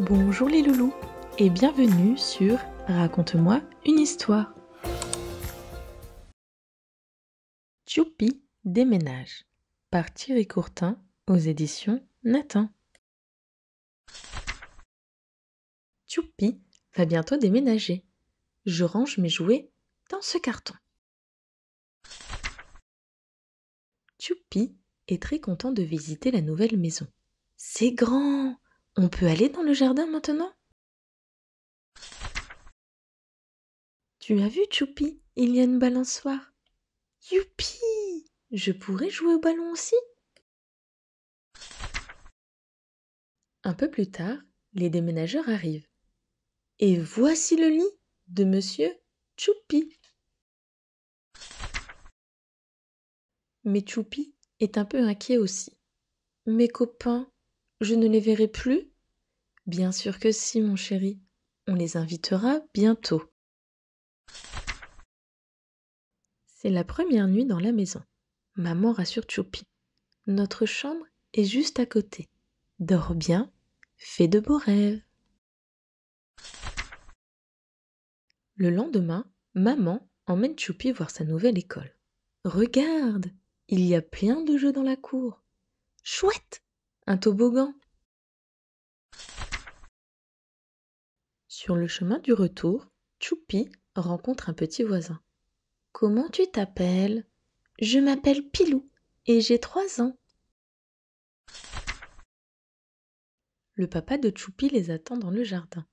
Bonjour les loulous et bienvenue sur Raconte-moi une histoire. Tchoupi déménage par Thierry Courtin aux éditions Nathan. Tchoupi va bientôt déménager. Je range mes jouets dans ce carton. Tchoupi est très content de visiter la nouvelle maison. C'est grand on peut aller dans le jardin maintenant Tu as vu, Choupi Il y a une balançoire. Youpi Je pourrais jouer au ballon aussi Un peu plus tard, les déménageurs arrivent. Et voici le lit de monsieur Choupi. Mais Choupi est un peu inquiet aussi. Mes copains, je ne les verrai plus Bien sûr que si, mon chéri. On les invitera bientôt. C'est la première nuit dans la maison. Maman rassure Choupi. Notre chambre est juste à côté. Dors bien, fais de beaux rêves. Le lendemain, maman emmène Choupi voir sa nouvelle école. Regarde, il y a plein de jeux dans la cour. Chouette un toboggan. Sur le chemin du retour, Choupi rencontre un petit voisin. Comment tu t'appelles Je m'appelle Pilou et j'ai trois ans. Le papa de Choupi les attend dans le jardin.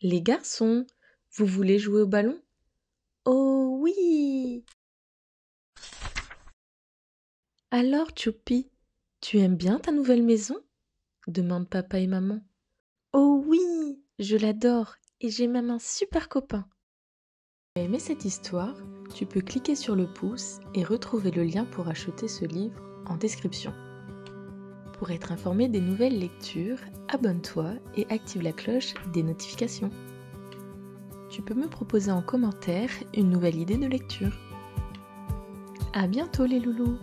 Les garçons, vous voulez jouer au ballon Oh oui Alors, Choupi, tu aimes bien ta nouvelle maison demandent papa et maman. Oh oui, je l'adore et j'ai même un super copain. Si tu as aimé cette histoire, tu peux cliquer sur le pouce et retrouver le lien pour acheter ce livre en description. Pour être informé des nouvelles lectures, abonne-toi et active la cloche des notifications. Tu peux me proposer en commentaire une nouvelle idée de lecture. À bientôt les loulous